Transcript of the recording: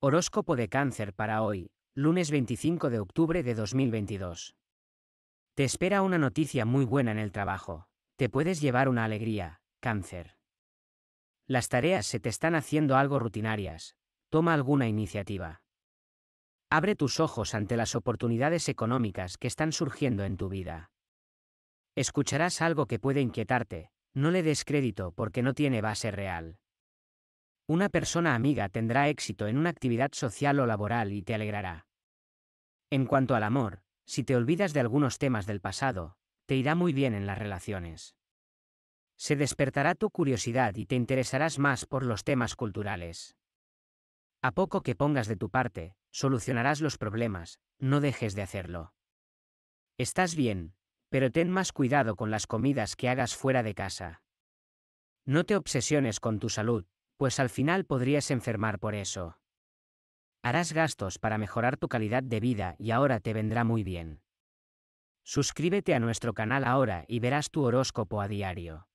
Horóscopo de cáncer para hoy, lunes 25 de octubre de 2022. Te espera una noticia muy buena en el trabajo. Te puedes llevar una alegría, cáncer. Las tareas se te están haciendo algo rutinarias. Toma alguna iniciativa. Abre tus ojos ante las oportunidades económicas que están surgiendo en tu vida. Escucharás algo que puede inquietarte, no le des crédito porque no tiene base real. Una persona amiga tendrá éxito en una actividad social o laboral y te alegrará. En cuanto al amor, si te olvidas de algunos temas del pasado, te irá muy bien en las relaciones. Se despertará tu curiosidad y te interesarás más por los temas culturales. A poco que pongas de tu parte, solucionarás los problemas, no dejes de hacerlo. Estás bien, pero ten más cuidado con las comidas que hagas fuera de casa. No te obsesiones con tu salud, pues al final podrías enfermar por eso. Harás gastos para mejorar tu calidad de vida y ahora te vendrá muy bien. Suscríbete a nuestro canal ahora y verás tu horóscopo a diario.